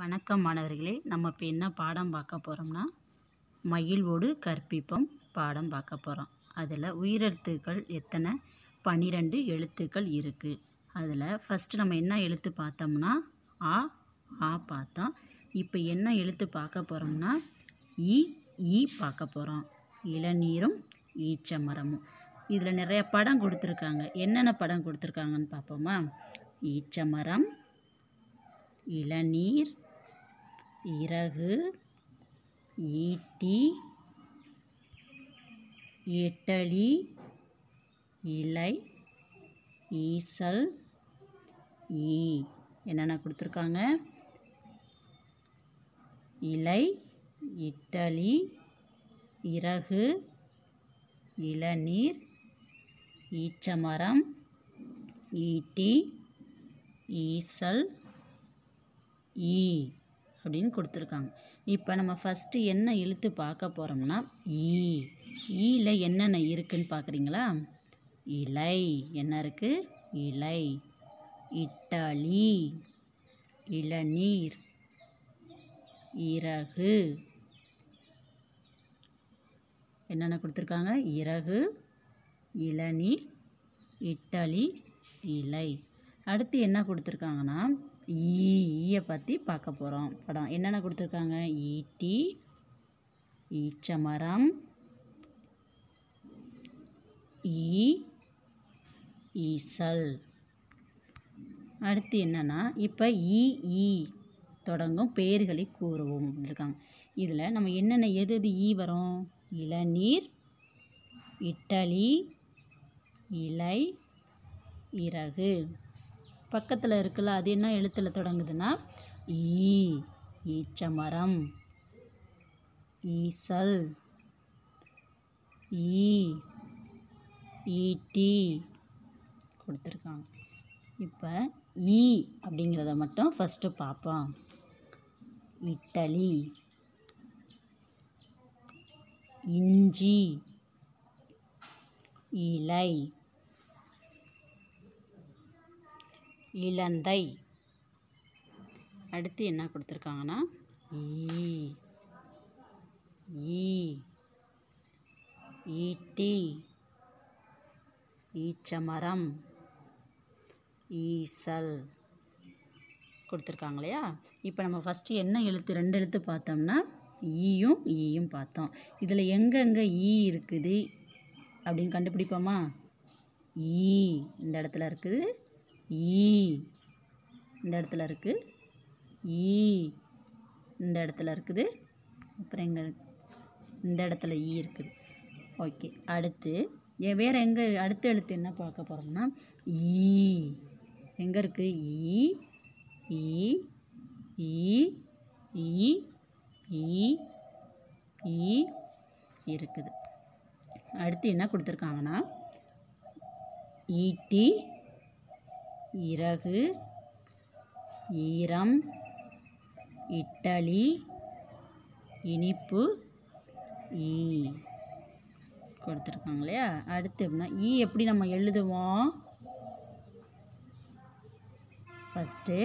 வணக்கம் மாணவர்களே நம்ம இப்போ என்ன பாடம் பார்க்க போகிறோம்னா மகிழ்வோடு கற்பிப்பம் பாடம் பார்க்க போகிறோம் அதில் உயிரெழுத்துக்கள் எத்தனை பன்னிரெண்டு எழுத்துக்கள் இருக்குது அதில் ஃபஸ்ட்டு நம்ம என்ன எழுத்து பார்த்தோம்னா ஆ ஆ பார்த்தோம் இப்போ என்ன எழுத்து பார்க்க போகிறோம்னா ஈ ஈ பார்க்க போகிறோம் இளநீரும் ஈச்சமரமும் இதில் நிறைய படம் கொடுத்துருக்காங்க என்னென்ன படம் கொடுத்துருக்காங்கன்னு பார்ப்போமா ஈச்சமரம் இளநீர் இறகு ஈட்டி இட்டலி இலை ஈசல் ஈ என்னென்ன கொடுத்துருக்காங்க இலை இட்டலி இறகு இளநீர் ஈச்சமரம் ஈட்டி ஈசல் ஈ அப்படின்னு கொடுத்துருக்காங்க இப்போ நம்ம ஃபஸ்ட்டு என்ன இழுத்து பார்க்க போகிறோம்னா ஈ ஈயில் என்னென்ன இருக்குதுன்னு பார்க்குறீங்களா இலை என்ன இருக்குது இலை இட்டாலி இளநீர் இறகு என்னென்ன கொடுத்துருக்காங்க இறகு இளநீர் இட்டலி இலை அடுத்து என்ன கொடுத்துருக்காங்கன்னா ஈயை பற்றி பார்க்க போகிறோம் படம் என்னென்ன கொடுத்துருக்காங்க ஈட்டி ஈச்சமரம் ஈ ஈசல் அடுத்து என்னென்னா இப்போ இ ஈ தொடங்கும் பெயர்களை கூறுவோம் இருக்காங்க இதில் நம்ம என்னென்ன எது எது ஈ வரும் இளநீர் இட்டலி இலை இறகு பக்கத்தில் இருக்குல்ல அது என்ன எழுத்தில் தொடங்குதுன்னா ஈ ஈச்சமரம் ஈசல் ஈ ஈட்டி கொடுத்துருக்காங்க இப்போ ஈ அப்படிங்கிறத மட்டும் ஃபஸ்ட்டு பார்ப்போம் இட்டலி இஞ்சி இலை இலந்தை அடுத்து என்ன கொடுத்துருக்காங்கன்னா ஈ ஈ ஈட்டி ஈச்சமரம் ஈசல் கொடுத்துருக்காங்க இல்லையா இப்போ நம்ம ஃபஸ்ட்டு என்ன எழுத்து ரெண்டு எழுத்து பார்த்தோம்னா ஈயும் ஈயும் பார்த்தோம் இதில் எங்கெங்கே ஈ இருக்குது அப்படின்னு கண்டுபிடிப்போமா ஈ இந்த இடத்துல இருக்குது ஈ இந்த இடத்துல இருக்குது ஈ இந்த இடத்துல இருக்குது அப்புறம் எங்கே இந்த இடத்துல ஈ இருக்குது ஓகே அடுத்து வேறு எங்கே அடுத்த எழுத்து என்ன பார்க்க போகிறோம்னா ஈ எங்கே இருக்குது ஈ ஈ ஈ ஈ ஈ ஈ இருக்குது அடுத்து என்ன கொடுத்துருக்காங்கன்னா ஈட்டி இறகு ஈரம் இட்டலி இனிப்பு ஈ கொடுத்துருக்காங்க இல்லையா அடுத்து எப்படின்னா ஈ எப்படி நம்ம எழுதுவோம் ஃபஸ்ட்டு